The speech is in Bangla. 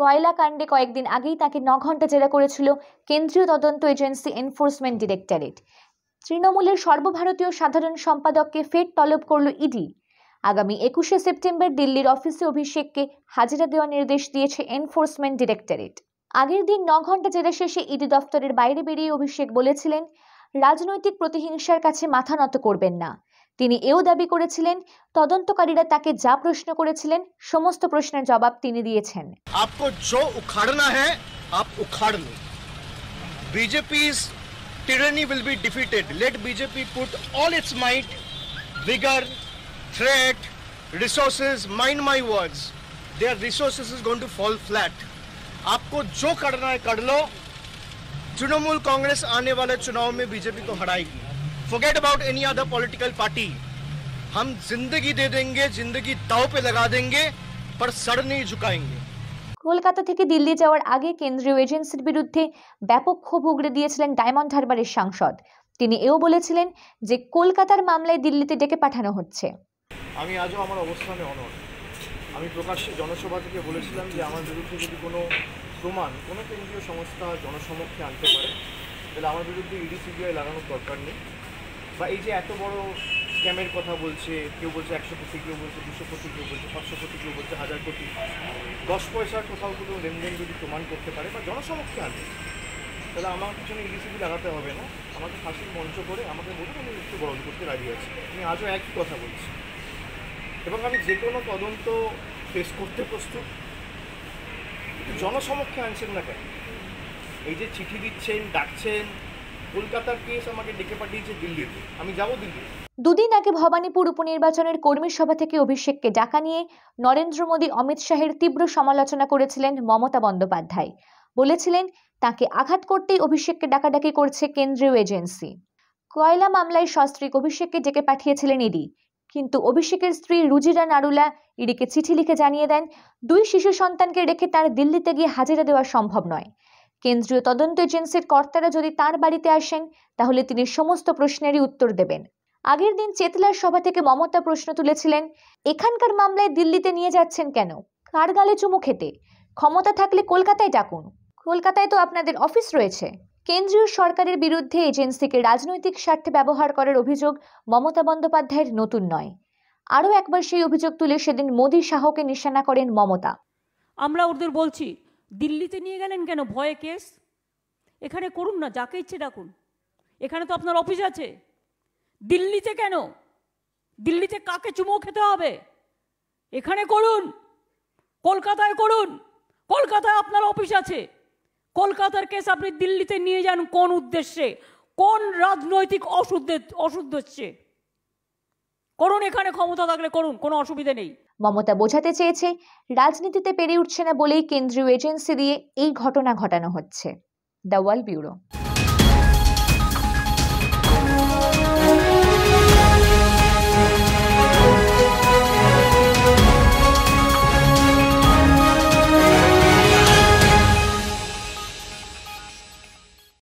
কয়লা কাণ্ডে কয়েকদিন আগেই তাকে ন ঘন্টা জেরা করেছিল কেন্দ্রীয় তদন্ত এজেন্সি এনফোর্সমেন্ট ডিরেক্টরেট তৃণমূলের সর্বভারতীয় সাধারণ সম্পাদককে ফের তলব করল ইডি আগামী একুশে সেপ্টেম্বর দিল্লির অফিসে অভিষেককে হাজিরা দেওয়ার নির্দেশ দিয়েছে এনফোর্সমেন্ট ডিরেক্টরেট আগের দিন ন ঘন্টা জেরা শেষে ইডি দফতরের বাইরে বেরিয়ে অভিষেক বলেছিলেন রাজনৈতিক প্রতিহিংসার কাছে মাথা নত করবেন না তিনি এও দাবি করেছিলেন তদন্তকারীরা তাকে যা প্রশ্ন করেছিলেন সমস্ত প্রশ্নের জবাব তিনি দিয়েছেন উখাড়না হ্যায় আপ উখাড় লো BJP is be defeated let BJP put all its might bigger threat resources mind my words their resources is to fall flat আপকো জো কাটনা তৃণমূল কংগ্রেস আনে বালে চুনাও মে বিজেপি কো হারায়েগি forget about any other political party हम जिंदगी दे देंगे जिंदगी दाव पे लगा देंगे पर सर नहीं झुकाएंगे কলকাতা থেকে দিল্লি যাওয়ার আগে কেন্দ্রীয় এজেন্সির বিরুদ্ধে ব্যাপক ক্ষোভ উগড়ে দিয়েছিলেন ডায়মন্ড হারবারের সাংসদ তিনি এও বলেছিলেন যে কলকাতার মামলায় দিল্লিতে ডেকে পাঠানো হচ্ছে আমি আজও আমার অবস্থানে অনর আমি প্রকাশ্যে জনসভা থেকে বলেছিলাম যে আমার বিরুদ্ধে যদি কোনো প্রমাণ কোনো কেন্দ্রীয় সংস্থা জনসমক্ষে আনতে পারে তাহলে আমার বিরুদ্ধে ইডি সিবিআই লাগানোর দরকার নেই বা এই যে এত বড় স্ক্যামের কথা বলছে কেউ বলছে একশো কোটি কেউ বলছে দুশো কোটি কেউ বলছে পাঁচশো কোটি কেউ বলছে হাজার কোটি দশ পয়সার কোথাও কোনো লেনদেন যদি প্রমাণ করতে পারে বা জনসমক্ষে আনবে তাহলে আমার পিছনে ইলিসিবি লাগাতে হবে না আমাকে ফাঁসির মঞ্চ করে আমাকে বলুন আমি মৃত্যুবরণ করতে রাজি আছি আমি আজও একই কথা বলছি এবং আমি যে কোনো তদন্ত ফেস করতে প্রস্তুত জনসমক্ষে আনছেন না কেন এই যে চিঠি দিচ্ছেন ডাকছেন কলকাতার কেস আমাকে ডেকে পাঠিয়েছে দিল্লিতে আমি যাব দিল্লি দুদিন আগে ভবানীপুর উপনির্বাচনের কর্মী সভা থেকে অভিষেককে ডাকা নিয়ে নরেন্দ্র মোদী অমিত শাহের তীব্র সমালোচনা করেছিলেন মমতা বন্দ্যোপাধ্যায় বলেছিলেন তাকে আঘাত করতেই অভিষেককে ডাকাডাকি করছে কেন্দ্রীয় এজেন্সি কয়লা মামলায় সস্ত্রীক অভিষেককে ডেকে পাঠিয়েছিলেন ইডি কিন্তু অভিষেকের স্ত্রী রুজিরা নারুলা ইডিকে চিঠি লিখে জানিয়ে দেন দুই শিশু সন্তানকে রেখে তার দিল্লিতে গিয়ে হাজিরা দেওয়া সম্ভব নয় কেন্দ্রীয় তদন্ত এজেন্সির কর্তারা যদি তার বাড়িতে আসেন তাহলে তিনি সমস্ত প্রশ্নেরই উত্তর দেবেন আগের দিন চেতলার সভা থেকে মমতা প্রশ্ন তুলেছিলেন এখানকার মামলায় দিল্লিতে নিয়ে যাচ্ছেন কেন কার গালে চুমু খেতে ক্ষমতা থাকলে কলকাতায় ডাকুন কলকাতায় তো আপনাদের অফিস রয়েছে কেন্দ্রীয় সরকারের বিরুদ্ধে এজেন্সিকে রাজনৈতিক স্বার্থে ব্যবহার করার অভিযোগ মমতা বন্দ্যোপাধ্যায়ের নতুন নয় আরও একবার সেই অভিযোগ তুলে সেদিন মোদী শাহকে নিশানা করেন মমতা আমরা ওদের বলছি দিল্লিতে নিয়ে গেলেন কেন ভয়ে কেস এখানে করুন না যাকে ইচ্ছে ডাকুন এখানে তো আপনার অফিস আছে দিল্লিতে কেন দিল্লিতে কাকে চুমো খেতে হবে এখানে করুন কলকাতায় করুন কলকাতায় আপনার অফিস আছে কলকাতার কেস আপনি দিল্লিতে নিয়ে যান কোন উদ্দেশ্যে কোন রাজনৈতিক অশুদ্ধে অশুদ্ধ হচ্ছে করুন এখানে ক্ষমতা থাকলে করুন কোনো অসুবিধে নেই মমতা বোঝাতে চেয়েছে রাজনীতিতে পেরে উঠছে না বলেই কেন্দ্রীয় এজেন্সি দিয়ে এই ঘটনা ঘটানো হচ্ছে দ্য ওয়াল ব্যুরো